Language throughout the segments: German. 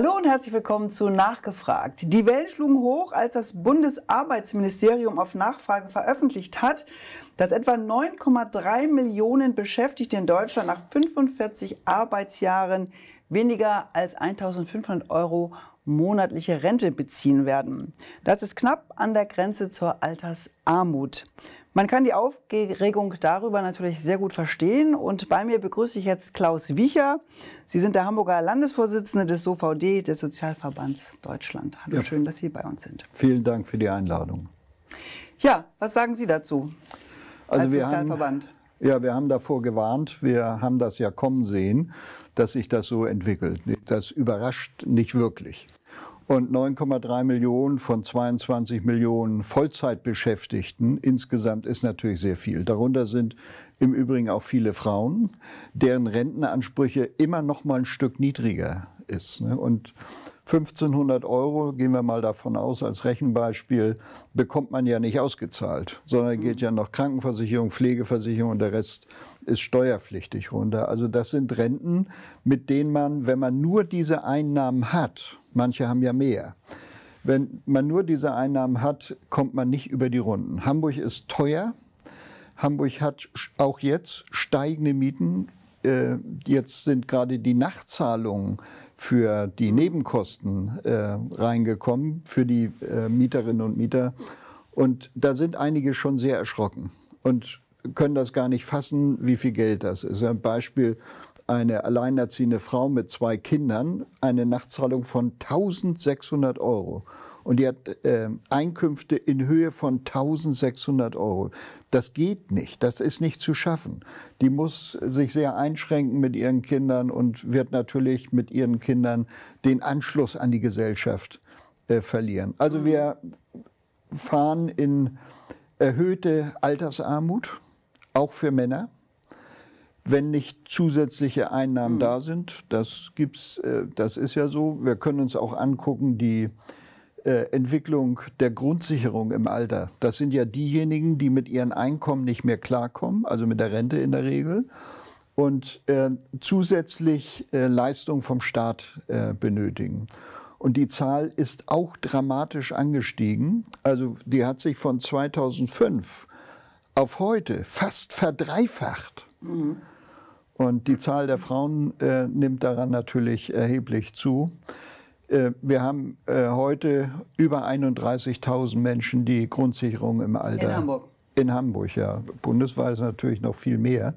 Hallo und herzlich willkommen zu Nachgefragt. Die Wellen schlugen hoch, als das Bundesarbeitsministerium auf Nachfrage veröffentlicht hat, dass etwa 9,3 Millionen Beschäftigte in Deutschland nach 45 Arbeitsjahren weniger als 1500 Euro monatliche Rente beziehen werden. Das ist knapp an der Grenze zur Altersarmut. Man kann die Aufregung darüber natürlich sehr gut verstehen und bei mir begrüße ich jetzt Klaus Wiecher. Sie sind der Hamburger Landesvorsitzende des SOVD, des Sozialverbands Deutschland. Hallo, ja. schön, dass Sie bei uns sind. Vielen Dank für die Einladung. Ja, was sagen Sie dazu? Also als Sozialverband. Haben ja, wir haben davor gewarnt, wir haben das ja kommen sehen, dass sich das so entwickelt. Das überrascht nicht wirklich und 9,3 Millionen von 22 Millionen Vollzeitbeschäftigten insgesamt ist natürlich sehr viel. Darunter sind im Übrigen auch viele Frauen, deren Rentenansprüche immer noch mal ein Stück niedriger ist. Ne? Und 1500 Euro, gehen wir mal davon aus, als Rechenbeispiel, bekommt man ja nicht ausgezahlt, sondern mhm. geht ja noch Krankenversicherung, Pflegeversicherung und der Rest ist steuerpflichtig runter. Also das sind Renten, mit denen man, wenn man nur diese Einnahmen hat, manche haben ja mehr, wenn man nur diese Einnahmen hat, kommt man nicht über die Runden. Hamburg ist teuer. Hamburg hat auch jetzt steigende Mieten äh, jetzt sind gerade die Nachtzahlungen für die Nebenkosten äh, reingekommen, für die äh, Mieterinnen und Mieter. Und da sind einige schon sehr erschrocken und können das gar nicht fassen, wie viel Geld das ist. Ein Beispiel, eine alleinerziehende Frau mit zwei Kindern, eine Nachtzahlung von 1600 Euro und die hat äh, Einkünfte in Höhe von 1600 Euro. Das geht nicht, das ist nicht zu schaffen. Die muss sich sehr einschränken mit ihren Kindern und wird natürlich mit ihren Kindern den Anschluss an die Gesellschaft äh, verlieren. Also wir fahren in erhöhte Altersarmut, auch für Männer wenn nicht zusätzliche Einnahmen mhm. da sind. Das gibt's, äh, das ist ja so. Wir können uns auch angucken, die äh, Entwicklung der Grundsicherung im Alter. Das sind ja diejenigen, die mit ihren Einkommen nicht mehr klarkommen, also mit der Rente in der Regel, und äh, zusätzlich äh, Leistungen vom Staat äh, benötigen. Und die Zahl ist auch dramatisch angestiegen. Also die hat sich von 2005 auf heute fast verdreifacht. Mhm. Und die Zahl der Frauen äh, nimmt daran natürlich erheblich zu. Äh, wir haben äh, heute über 31.000 Menschen, die Grundsicherung im Alter. In Hamburg. In Hamburg, ja. Bundesweit natürlich noch viel mehr,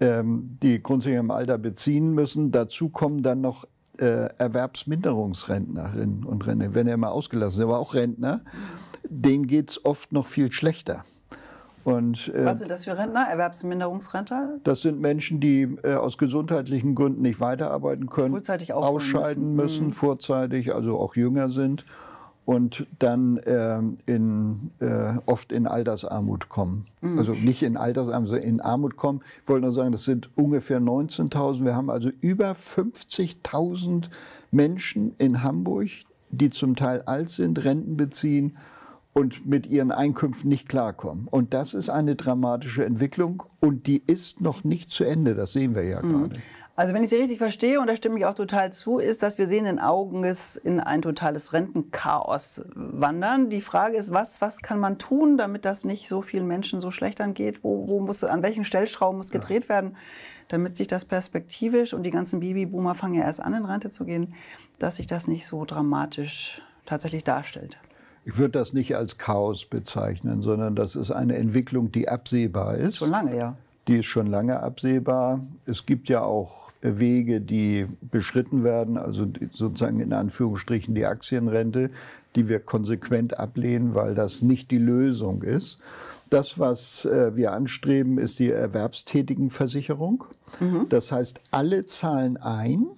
ähm, die Grundsicherung im Alter beziehen müssen. Dazu kommen dann noch äh, Erwerbsminderungsrentnerinnen und Rentner, wenn er mal ausgelassen ist, aber auch Rentner, denen geht es oft noch viel schlechter. Und, äh, Was sind das für Rentner? Erwerbsminderungsrentner? Das sind Menschen, die äh, aus gesundheitlichen Gründen nicht weiterarbeiten können, Vorzeitig ausscheiden müssen, mhm. müssen vorzeitig, also auch jünger sind und dann äh, in, äh, oft in Altersarmut kommen. Mhm. Also nicht in Altersarmut, sondern in Armut kommen. Ich wollte nur sagen, das sind ungefähr 19.000. Wir haben also über 50.000 Menschen in Hamburg, die zum Teil alt sind, Renten beziehen und mit ihren Einkünften nicht klarkommen. Und das ist eine dramatische Entwicklung und die ist noch nicht zu Ende. Das sehen wir ja mhm. gerade. Also wenn ich Sie richtig verstehe, und da stimme ich auch total zu, ist, dass wir sehen in Augen Auges in ein totales Rentenchaos wandern. Die Frage ist, was, was kann man tun, damit das nicht so vielen Menschen so schlecht angeht? Wo, wo muss, an welchen Stellschrauben muss gedreht ja. werden, damit sich das perspektivisch, und die ganzen Babyboomer fangen ja erst an, in Rente zu gehen, dass sich das nicht so dramatisch tatsächlich darstellt? Ich würde das nicht als Chaos bezeichnen, sondern das ist eine Entwicklung, die absehbar ist. Schon lange, ja. Die ist schon lange absehbar. Es gibt ja auch Wege, die beschritten werden, also sozusagen in Anführungsstrichen die Aktienrente, die wir konsequent ablehnen, weil das nicht die Lösung ist. Das, was äh, wir anstreben, ist die Erwerbstätigenversicherung. Mhm. Das heißt, alle zahlen ein.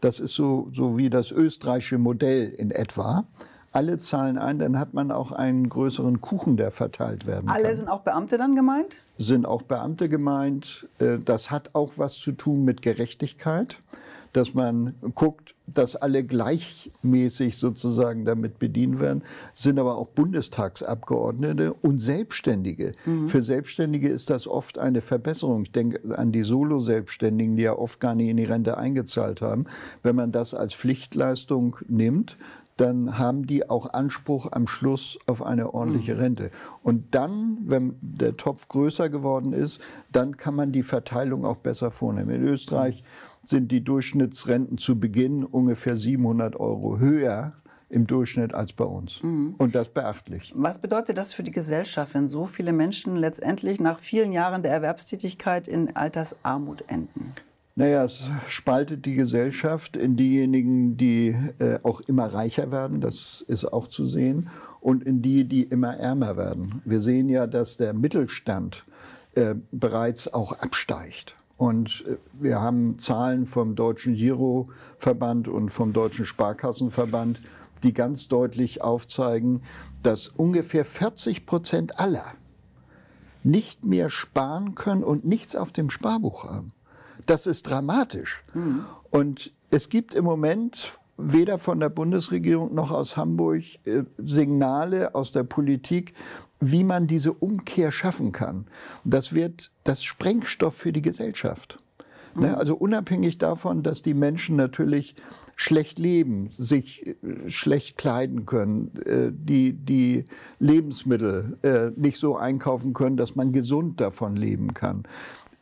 Das ist so, so wie das österreichische Modell in etwa alle Zahlen ein, dann hat man auch einen größeren Kuchen, der verteilt werden alle kann. Alle sind auch Beamte dann gemeint? Sind auch Beamte gemeint. Äh, das hat auch was zu tun mit Gerechtigkeit, dass man guckt, dass alle gleichmäßig sozusagen damit bedient werden, sind aber auch Bundestagsabgeordnete und Selbstständige. Mhm. Für Selbstständige ist das oft eine Verbesserung. Ich denke an die Solo-Selbstständigen, die ja oft gar nicht in die Rente eingezahlt haben. Wenn man das als Pflichtleistung nimmt, dann haben die auch Anspruch am Schluss auf eine ordentliche mhm. Rente. Und dann, wenn der Topf größer geworden ist, dann kann man die Verteilung auch besser vornehmen. In Österreich mhm. sind die Durchschnittsrenten zu Beginn ungefähr 700 Euro höher im Durchschnitt als bei uns. Mhm. Und das beachtlich. Was bedeutet das für die Gesellschaft, wenn so viele Menschen letztendlich nach vielen Jahren der Erwerbstätigkeit in Altersarmut enden? Naja, es spaltet die Gesellschaft in diejenigen, die äh, auch immer reicher werden, das ist auch zu sehen, und in die, die immer ärmer werden. Wir sehen ja, dass der Mittelstand äh, bereits auch absteigt. Und äh, wir haben Zahlen vom Deutschen Giroverband und vom Deutschen Sparkassenverband, die ganz deutlich aufzeigen, dass ungefähr 40 Prozent aller nicht mehr sparen können und nichts auf dem Sparbuch haben. Das ist dramatisch. Mhm. Und es gibt im Moment weder von der Bundesregierung noch aus Hamburg äh, Signale aus der Politik, wie man diese Umkehr schaffen kann. Das wird das Sprengstoff für die Gesellschaft. Ne, mhm. Ne? Also unabhängig davon, dass die Menschen natürlich schlecht leben, sich äh, schlecht kleiden können, äh, die, die Lebensmittel äh, nicht so einkaufen können, dass man gesund davon leben kann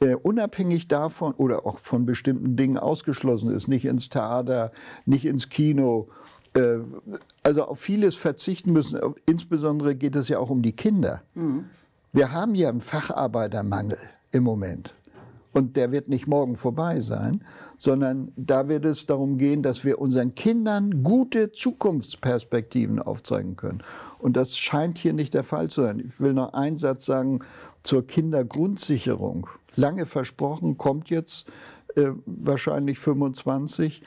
äh, unabhängig davon oder auch von bestimmten Dingen ausgeschlossen ist, nicht ins Theater, nicht ins Kino, äh, also auf vieles verzichten müssen. Insbesondere geht es ja auch um die Kinder. Mhm. Wir haben ja einen Facharbeitermangel im Moment. Und der wird nicht morgen vorbei sein, sondern da wird es darum gehen, dass wir unseren Kindern gute Zukunftsperspektiven aufzeigen können. Und das scheint hier nicht der Fall zu sein. Ich will noch einen Satz sagen zur Kindergrundsicherung lange versprochen, kommt jetzt äh, wahrscheinlich 25.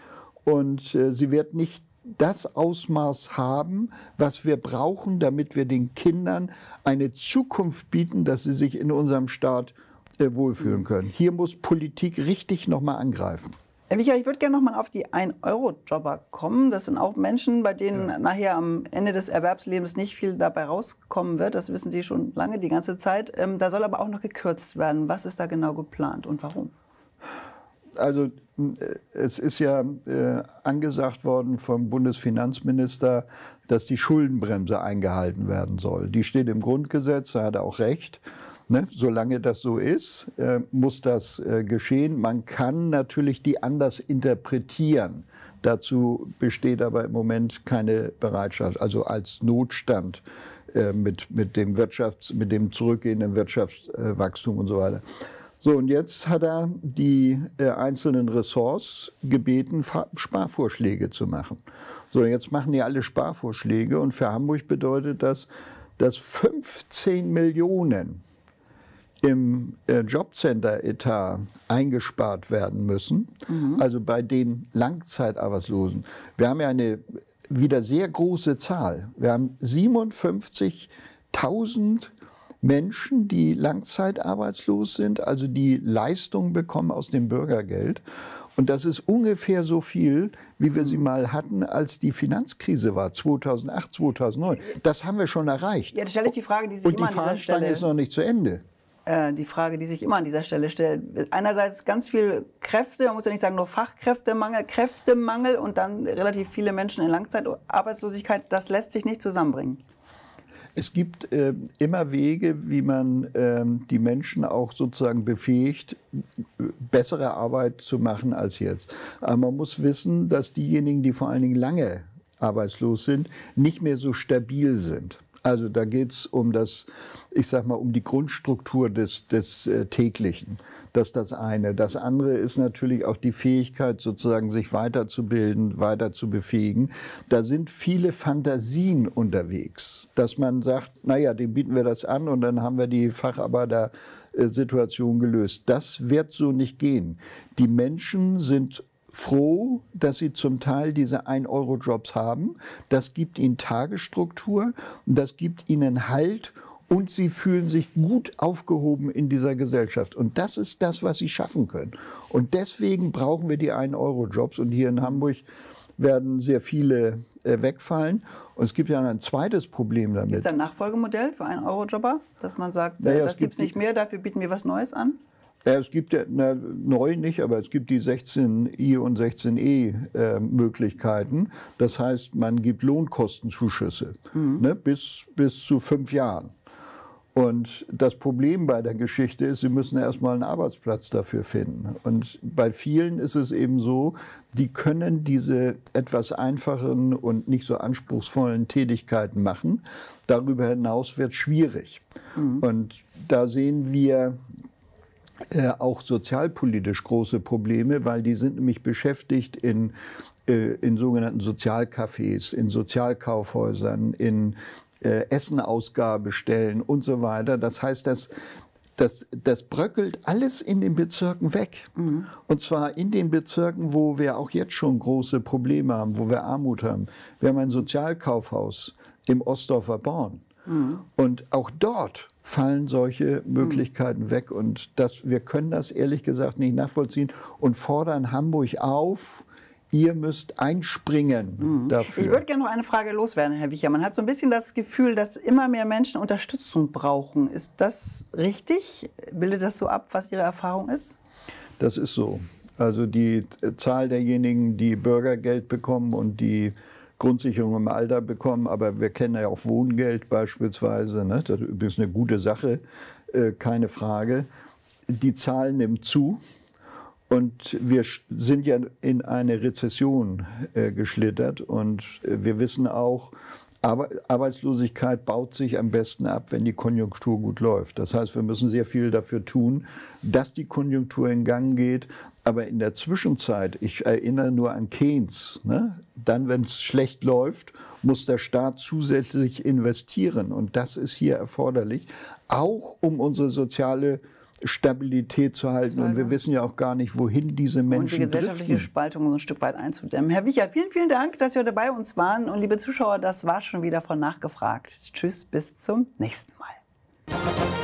Und äh, sie wird nicht das Ausmaß haben, was wir brauchen, damit wir den Kindern eine Zukunft bieten, dass sie sich in unserem Staat äh, wohlfühlen können. Hier muss Politik richtig nochmal angreifen. Herr Wicher, ich würde gerne nochmal auf die 1-Euro-Jobber kommen. Das sind auch Menschen, bei denen ja. nachher am Ende des Erwerbslebens nicht viel dabei rauskommen wird. Das wissen Sie schon lange, die ganze Zeit. Ähm, da soll aber auch noch gekürzt werden. Was ist da genau geplant und warum? Also äh, es ist ja äh, angesagt worden vom Bundesfinanzminister, dass die Schuldenbremse eingehalten werden soll. Die steht im Grundgesetz, da hat er auch recht. Ne? Solange das so ist, äh, muss das äh, geschehen. Man kann natürlich die anders interpretieren. Dazu besteht aber im Moment keine Bereitschaft. Also als Notstand äh, mit, mit, dem Wirtschafts-, mit dem zurückgehenden Wirtschaftswachstum und so weiter. So, und jetzt hat er die äh, einzelnen Ressorts gebeten, Fa Sparvorschläge zu machen. So, jetzt machen die alle Sparvorschläge und für Hamburg bedeutet das, dass 15 Millionen im äh, Jobcenter-Etat eingespart werden müssen, mhm. also bei den Langzeitarbeitslosen. Wir haben ja eine wieder sehr große Zahl. Wir haben 57.000 Menschen, die langzeitarbeitslos sind, also die Leistungen bekommen aus dem Bürgergeld. Und das ist ungefähr so viel, wie wir sie mhm. mal hatten, als die Finanzkrise war, 2008, 2009. Das haben wir schon erreicht. Jetzt stelle ich die Frage, die sich Und immer die Fahnenstange ist noch nicht zu Ende. Äh, die Frage, die sich immer an dieser Stelle stellt. Einerseits ganz viel Kräfte, man muss ja nicht sagen nur Fachkräftemangel, Kräftemangel und dann relativ viele Menschen in Langzeitarbeitslosigkeit, das lässt sich nicht zusammenbringen. Es gibt äh, immer Wege, wie man äh, die Menschen auch sozusagen befähigt, bessere Arbeit zu machen als jetzt. Aber man muss wissen, dass diejenigen, die vor allen Dingen lange arbeitslos sind, nicht mehr so stabil sind. Also da geht es um das, ich sag mal, um die Grundstruktur des, des äh, täglichen. Das ist das eine. Das andere ist natürlich auch die Fähigkeit, sozusagen sich weiterzubilden, weiter zu befähigen. Da sind viele Fantasien unterwegs, dass man sagt, naja, dem bieten wir das an und dann haben wir die Facharbeiter äh, Situation gelöst. Das wird so nicht gehen. Die Menschen sind froh, dass sie zum Teil diese 1-Euro-Jobs haben. Das gibt ihnen Tagesstruktur, und das gibt ihnen Halt und sie fühlen sich gut aufgehoben in dieser Gesellschaft. Und das ist das, was sie schaffen können. Und deswegen brauchen wir die 1-Euro-Jobs. Und hier in Hamburg werden sehr viele äh, wegfallen. Und es gibt ja ein zweites Problem damit. Gibt es ein Nachfolgemodell für 1-Euro-Jobber, dass man sagt, naja, äh, das gibt es nicht mehr, dafür bieten wir was Neues an? Ja, es gibt na, neu nicht, aber es gibt die 16i und 16e äh, Möglichkeiten. Das heißt, man gibt Lohnkostenzuschüsse mhm. ne, bis, bis zu fünf Jahren. Und das Problem bei der Geschichte ist, sie müssen erstmal einen Arbeitsplatz dafür finden. Und bei vielen ist es eben so, die können diese etwas einfacheren und nicht so anspruchsvollen Tätigkeiten machen. Darüber hinaus wird es schwierig. Mhm. Und da sehen wir äh, auch sozialpolitisch große Probleme, weil die sind nämlich beschäftigt in, äh, in sogenannten Sozialcafés, in Sozialkaufhäusern, in äh, Essenausgabestellen und so weiter. Das heißt, dass das, das bröckelt alles in den Bezirken weg. Mhm. Und zwar in den Bezirken, wo wir auch jetzt schon große Probleme haben, wo wir Armut haben. Wir haben ein Sozialkaufhaus im Ostdorfer Born. Mhm. Und auch dort fallen solche hm. Möglichkeiten weg. Und das, wir können das ehrlich gesagt nicht nachvollziehen und fordern Hamburg auf, ihr müsst einspringen mhm. dafür. Ich würde gerne noch eine Frage loswerden, Herr Wicher. Man hat so ein bisschen das Gefühl, dass immer mehr Menschen Unterstützung brauchen. Ist das richtig? Bildet das so ab, was Ihre Erfahrung ist? Das ist so. Also die Zahl derjenigen, die Bürgergeld bekommen und die Grundsicherung im Alter bekommen, aber wir kennen ja auch Wohngeld beispielsweise. Ne? Das ist übrigens eine gute Sache, äh, keine Frage. Die Zahl nimmt zu. Und wir sind ja in eine Rezession äh, geschlittert und äh, wir wissen auch, aber Arbeitslosigkeit baut sich am besten ab, wenn die Konjunktur gut läuft. Das heißt, wir müssen sehr viel dafür tun, dass die Konjunktur in Gang geht. Aber in der Zwischenzeit, ich erinnere nur an Keynes, ne? dann, wenn es schlecht läuft, muss der Staat zusätzlich investieren. Und das ist hier erforderlich, auch um unsere soziale äh, Stabilität zu halten. Und wir wissen ja auch gar nicht, wohin diese Menschen Und die gesellschaftliche driften. Spaltung so ein Stück weit einzudämmen. Herr Wicher, vielen, vielen Dank, dass Sie heute bei uns waren. Und liebe Zuschauer, das war schon wieder von Nachgefragt. Tschüss, bis zum nächsten Mal.